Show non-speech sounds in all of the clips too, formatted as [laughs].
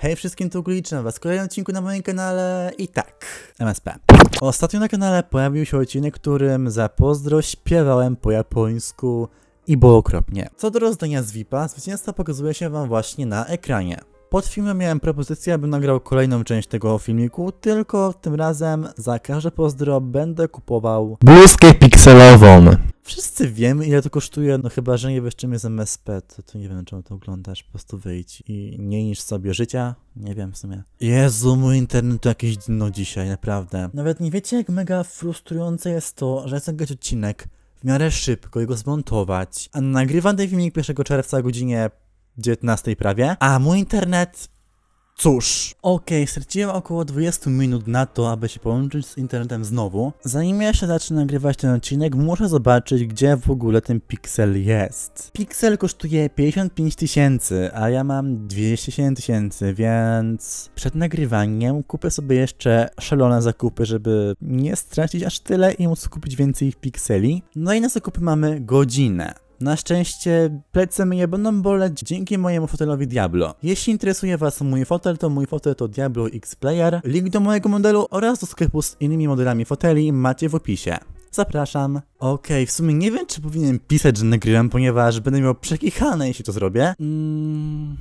Hej wszystkim, tu Guliczy na was kolejnym odcinku na moim kanale i tak, MSP. Ostatnio na kanale pojawił się odcinek, którym za pozdro śpiewałem po japońsku i było okropnie. Co do rozdania z VIP-a, zwycięstwo pokazuje się wam właśnie na ekranie. Pod filmem miałem propozycję, abym nagrał kolejną część tego filmiku, tylko tym razem za każde pozdro będę kupował bluzkę pikselową. Wszyscy wiemy, ile to kosztuje, no chyba, że nie wiesz, czym jest MSP, to, to nie wiem, czemu to oglądasz, po prostu wyjdź i nie niż sobie życia, nie wiem w sumie. Jezu, mój internet to jakieś dno dzisiaj, naprawdę. Nawet nie wiecie, jak mega frustrujące jest to, że chcę grać odcinek w miarę szybko i go zmontować, a nagrywam ten filmik 1 czerwca o godzinie 19 prawie, a mój internet Cóż, okej, okay, straciłem około 20 minut na to, aby się połączyć z internetem znowu. Zanim jeszcze zacznę nagrywać ten odcinek, muszę zobaczyć, gdzie w ogóle ten Pixel jest. Pixel kosztuje 55 tysięcy, a ja mam 207 tysięcy, więc przed nagrywaniem kupię sobie jeszcze szalone zakupy, żeby nie stracić aż tyle i móc kupić więcej pikseli. No i na zakupy mamy godzinę. Na szczęście plecy mnie będą boleć dzięki mojemu fotelowi Diablo. Jeśli interesuje Was mój fotel, to mój fotel to Diablo X Player. Link do mojego modelu oraz do sklepu z innymi modelami foteli macie w opisie. Zapraszam. Okej, okay, w sumie nie wiem, czy powinienem pisać, że nagrywam, ponieważ będę miał przekichane, jeśli to zrobię. Mm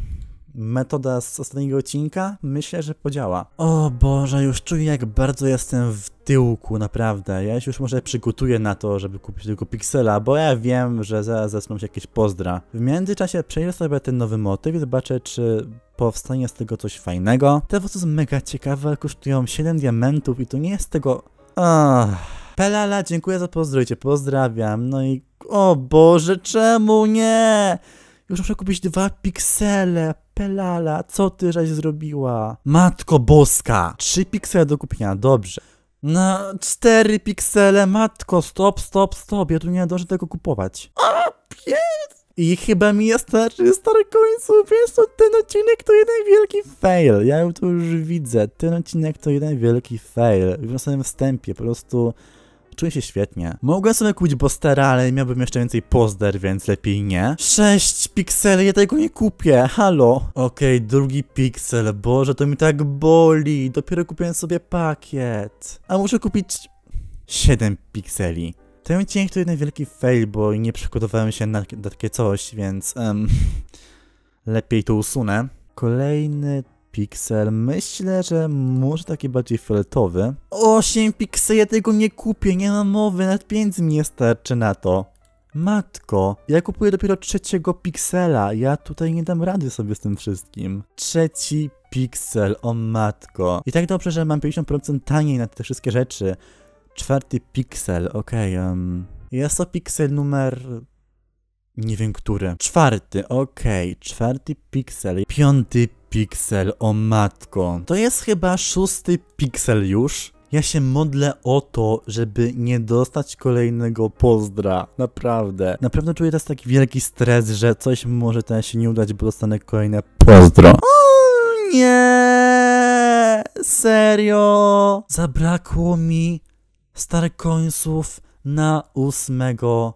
metoda z ostatniego odcinka, myślę, że podziała. O Boże, już czuję jak bardzo jestem w tyłku, naprawdę. Ja się już może przygotuję na to, żeby kupić tylko Pixela, bo ja wiem, że zaraz zaczną się jakieś pozdra. W międzyczasie przejrzę sobie ten nowy motyw i zobaczę, czy powstanie z tego coś fajnego. Te włosy są mega ciekawe, kosztują 7 diamentów i to nie jest tego... Ach. Pelala, dziękuję za pozdrojcie, pozdrawiam. No i o Boże, czemu nie? Już muszę kupić dwa piksele, Pelala, co ty żeś zrobiła? Matko boska! 3 piksele do kupienia, dobrze. Na 4 piksele, matko, stop, stop, stop, ja tu nie dążę tego kupować. A, pies! I chyba mi starczy stary końców, Więc to ten odcinek to jeden wielki fail. Ja to już widzę, ten odcinek to jeden wielki fail. W samym wstępie, po prostu Czuję się świetnie. Mogłem sobie kupić Bostera, ale miałbym jeszcze więcej pozder, więc lepiej nie. 6 pikseli, ja tego nie kupię, halo. Okej, okay, drugi piksel, boże, to mi tak boli. Dopiero kupiłem sobie pakiet. A muszę kupić 7 pikseli. Ten odcinek to jeden wielki fail, bo nie przygotowałem się na, na takie coś, więc um, [laughs] lepiej to usunę. Kolejny piksel. Myślę, że może taki bardziej fioletowy. 8 pikseli, ja tego nie kupię, nie mam mowy, nawet 5 mi nie starczy na to. Matko, ja kupuję dopiero trzeciego piksela, ja tutaj nie dam rady sobie z tym wszystkim. Trzeci piksel, o matko. I tak dobrze, że mam 50% taniej na te wszystkie rzeczy. Czwarty piksel, okej, okay, um... Jest to piksel numer... Nie wiem który. Czwarty, okej, okay. czwarty piksel. Piąty Pixel, o matko. To jest chyba szósty pixel już. Ja się modlę o to, żeby nie dostać kolejnego pozdra. Naprawdę. Na pewno czuję teraz taki wielki stres, że coś może teraz się nie udać, bo dostanę kolejne pozdro. O nie! Serio? Zabrakło mi Starkońców na ósmego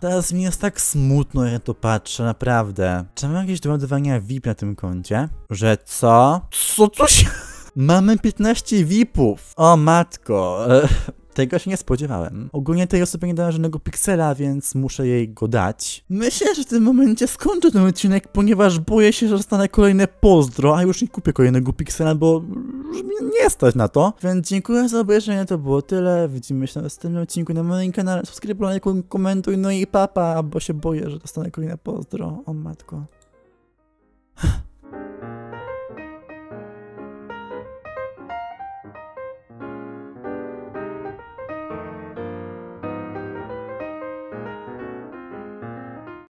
Teraz mi jest tak smutno, jak to patrzę, naprawdę. Czy mam jakieś doładowania VIP na tym koncie? Że co? Co coś? się... [laughs] Mamy 15 VIPów! O matko! E, tego się nie spodziewałem. Ogólnie tej osobie nie dałem żadnego piksela, więc muszę jej go dać. Myślę, że w tym momencie skończę ten odcinek, ponieważ boję się, że dostanę kolejne pozdro, a już nie kupię kolejnego piksela, bo nie stać na to. Więc dziękuję za obejrzenie, to było tyle. Widzimy się na następnym odcinku na moim kanale. Subskrybuj, komentuj, no i papa, bo się boję, że dostanę kolejne pozdro. O matko.